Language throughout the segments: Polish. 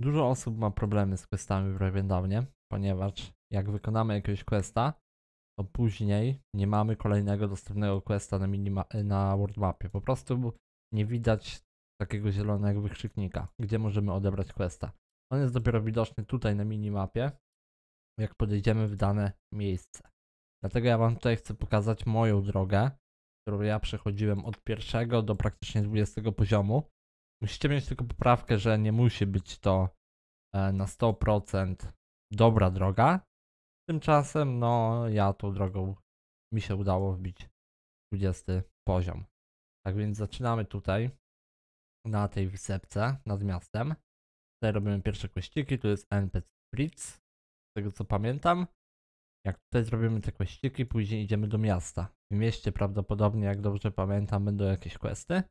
Dużo osób ma problemy z questami w Ravendownie, ponieważ jak wykonamy jakiegoś questa, to później nie mamy kolejnego dostępnego questa na, minima- na world mapie. Po prostu nie widać takiego zielonego wykrzyknika, gdzie możemy odebrać questa. On jest dopiero widoczny tutaj na minimapie, jak podejdziemy w dane miejsce. Dlatego ja Wam tutaj chcę pokazać moją drogę, którą ja przechodziłem od pierwszego do praktycznie 20 poziomu. Musicie mieć tylko poprawkę, że nie musi być to e, na 100% dobra droga. Tymczasem, no, ja tą drogą mi się udało wbić 20 poziom. Tak więc zaczynamy tutaj, na tej wysepce nad miastem. Tutaj robimy pierwsze kościki, tu jest NPC Spritz, z tego co pamiętam. Jak tutaj zrobimy te kościki, później idziemy do miasta. W mieście prawdopodobnie, jak dobrze pamiętam, będą jakieś questy.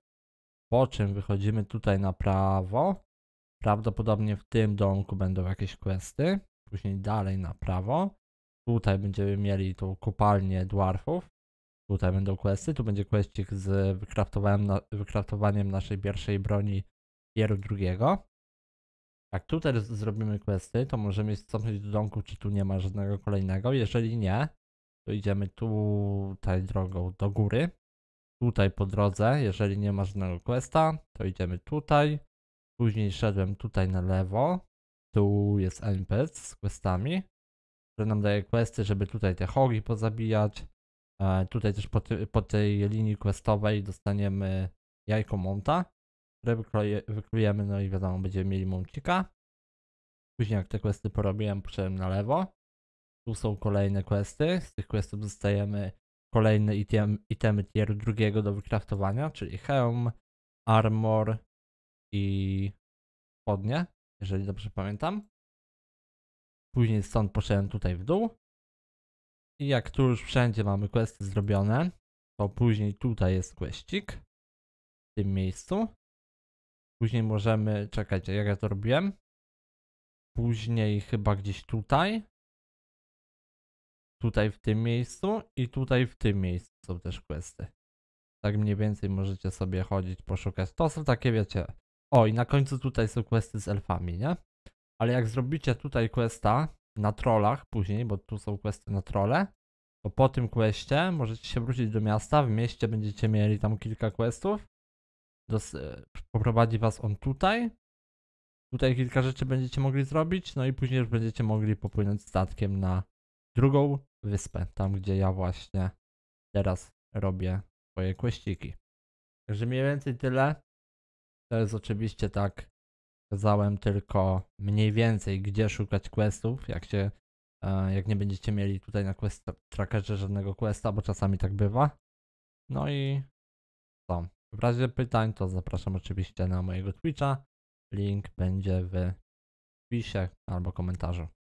Po czym wychodzimy tutaj na prawo. Prawdopodobnie w tym domku będą jakieś questy. Później dalej na prawo. Tutaj będziemy mieli tą kopalnię dwarfów. Tutaj będą questy. Tu będzie questik z wykraftowaniem naszej pierwszej broni pieru drugiego. Jak tu teraz zrobimy questy, to możemy wstąpić do domku, czy tu nie ma żadnego kolejnego. Jeżeli nie, to idziemy tutaj drogą do góry tutaj po drodze, jeżeli nie ma żadnego questa, to idziemy tutaj. Później szedłem tutaj na lewo. Tu jest NPC z questami, że nam daje questy, żeby tutaj te hogi pozabijać. E, tutaj też po, ty, po, tej linii questowej dostaniemy jajko monta, które wykroje, wyklujemy, no i wiadomo, będziemy mieli mącika. Później jak te questy porobiłem, poszedłem na lewo. Tu są kolejne questy. Z tych questów dostajemy kolejne item, itemy tier drugiego do wykraftowania, czyli hełm, armor i spodnie, jeżeli dobrze pamiętam. Później stąd poszedłem tutaj w dół. I jak tu już wszędzie mamy questy zrobione, to później tutaj jest questik w tym miejscu. Później możemy, czekać, jak ja to robiłem. Później chyba gdzieś tutaj tutaj w tym miejscu i tutaj w tym miejscu są też questy. Tak mniej więcej możecie sobie chodzić, poszukać. To są takie, wiecie... O, i na końcu tutaj są questy z elfami, nie? Ale jak zrobicie tutaj questa na trollach później, bo tu są questy na trole, to po tym questie możecie się wrócić do miasta. W mieście będziecie mieli tam kilka questów. Dos e, poprowadzi was on tutaj. Tutaj kilka rzeczy będziecie mogli zrobić, no i później już będziecie mogli popłynąć statkiem na drugą wyspę, tam gdzie ja właśnie teraz robię swoje kłeściki. Także mniej więcej tyle. To jest oczywiście tak, kazałem tylko mniej więcej gdzie szukać questów, jak się e, jak nie będziecie mieli tutaj na quest trackerze żadnego questa, bo czasami tak bywa. No i co? W razie pytań to zapraszam oczywiście na mojego Twitcha. Link będzie w opisie albo komentarzu.